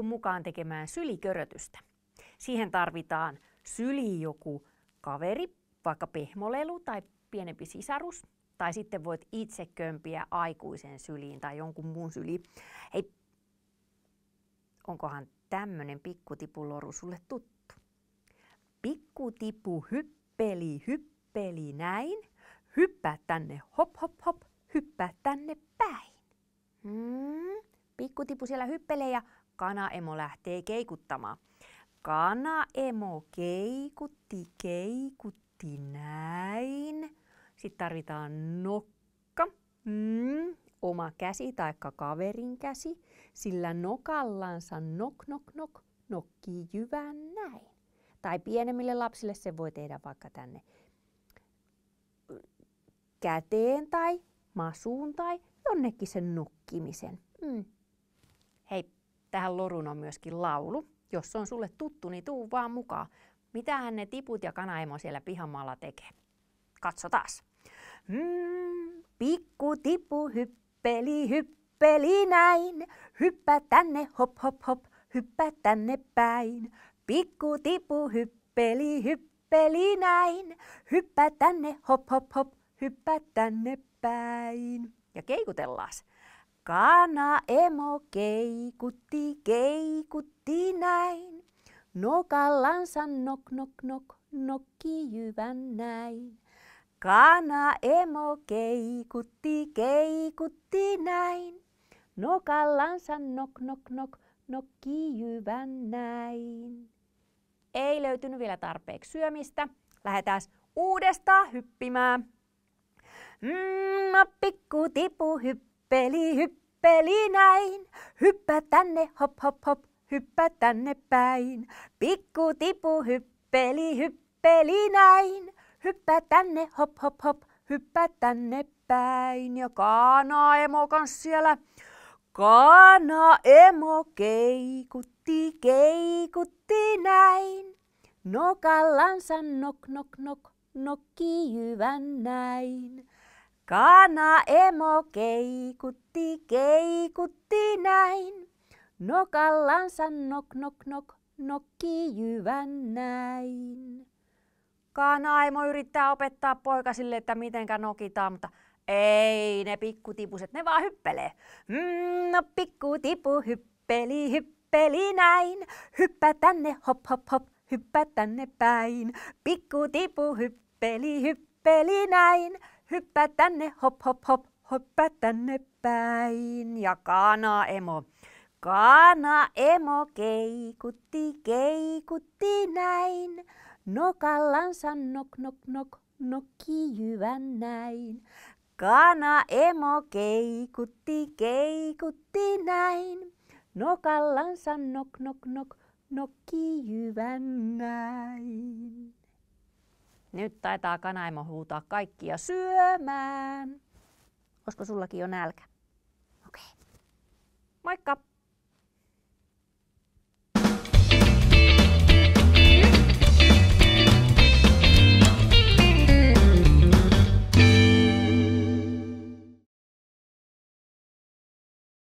tuu mukaan tekemään sylikörötystä. Siihen tarvitaan syli joku kaveri, vaikka pehmolelu tai pienempi sisarus, tai sitten voit itse kömpiä aikuisen syliin tai jonkun muun syliin. Hei, onkohan tämmöinen pikkutipuloru sulle tuttu? Pikkutipu hyppeli, hyppeli näin, hyppää tänne hop hop hop, hyppää tänne päin. Hmm. Pikkutipu siellä hyppelee ja kanaemo lähtee keikuttamaan. Kanaemo keikutti, keikutti näin. Sitten tarvitaan nokka, mm, oma käsi tai kaverin käsi, sillä nokallansa nok nok nok nokki jyvän näin. Tai pienemmille lapsille se voi tehdä vaikka tänne käteen tai masuun tai jonnekin sen nukkimisen. Mm. Hei! Tähän loruun on myöskin laulu. Jos se on sulle tuttu, niin tuu vaan mukaan. Mitähän ne tiput ja kanaimo siellä pihamaalla tekee? Katso taas. Mm, pikku tipu hyppeli hyppeli näin. Hyppä tänne hop hop hop, hyppä tänne päin. Pikku tipu hyppeli hyppeli näin. Hyppä tänne hop hop hop, hyppä tänne päin. Ja keikutellaan. Kana emo keikutti, keikutti näin. Nokallansa nok nok nok, nokki jyvän näin. Kana emo keikutti, keikutti näin. Nokallansa nok nok nok, nokki jyvän näin. Ei löytynyt vielä tarpeeksi syömistä. Lähdetään uudestaan hyppimään. Mm, pikku tipu hyppimään. Hyppeli, hyppeli näin, hyppä tänne, hop, hop, hop, hyppä tänne päin. Pikku tipu, hyppeli, hyppeli näin, hyppä tänne, hop, hop, hop, hyppä tänne päin. Ja kanaemo kans siellä. Kanaemo keikutti, keikutti näin. Nokallansa nok, nok, nok, nokki hyvän näin. Kana emo keikutti, keikutti näin. Nokallansa nok nok nok nokki jyvän näin. emo yrittää opettaa poika sille, että mitenkä nokitaan, mutta ei ne pikkutipuset, ne vaan hyppelee. Mm, no pikkutipu hyppeli, hyppeli näin. Hyppä tänne hop hop hop, hyppä tänne päin. Pikkutipu hyppeli, hyppeli näin. Hyppää tänne, hop hop hop, hyppää tänne päin. Ja kana emo. Kana emo keikutti, keikutti näin. Nokallansa nok nok nok, nokki jyvän näin. Kana emo keikutti, keikutti näin. Nokallansa nok nok nok, nokki jyvän näin. Nyt taitaa kanaimo huutaa kaikkia syömään. Olisiko sullakin jo nälkä? Okei. Okay. Moikka!